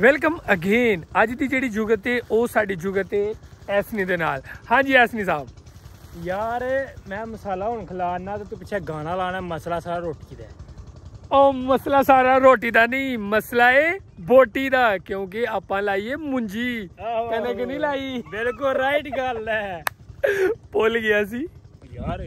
welcome again ਅੱਜ ਦੀ ਜਿਹੜੀ ਜੁਗਤ ਹੈ ਉਹ ਸਾਡੀ ਜੁਗਤ ਹੈ ਐਸਨੀ ਦੇ ਨਾਲ ਹਾਂਜੀ ਐਸਨੀ ਸਾਹਿਬ ਯਾਰ ਮੈਂ ਮਸਾਲਾ ਹੁਣ ਖਲਾਣਾ ਤੇ ਤੂੰ ਪਿੱਛੇ ਗਾਣਾ ਲਾਣਾ ਮਸਲਾ ਸਾਰਾ ਰੋਟੀ ਦਾ ਉਹ ਮਸਲਾ ਸਾਰਾ ਰੋਟੀ ਦਾ ਨਹੀਂ ਮਸਲਾ ਏ ਬੋਟੀ ਦਾ ਕਿਉਂਕਿ ਆਪਾਂ ਲਾਈਏ ਮੁੰਜੀ ਕਹਿੰਦੇ ਕਿ ਨਹੀਂ ਲਾਈ ਬਿਲਕੁਲ ਰਾਈਟ ਗੱਲ ਹੈ ਭੁੱਲ ਗਿਆ ਸੀ ਯਾਰ